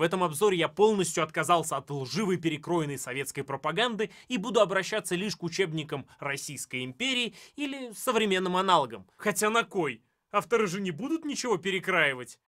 В этом обзоре я полностью отказался от лживой перекроенной советской пропаганды и буду обращаться лишь к учебникам Российской империи или современным аналогам. Хотя на кой? Авторы же не будут ничего перекраивать.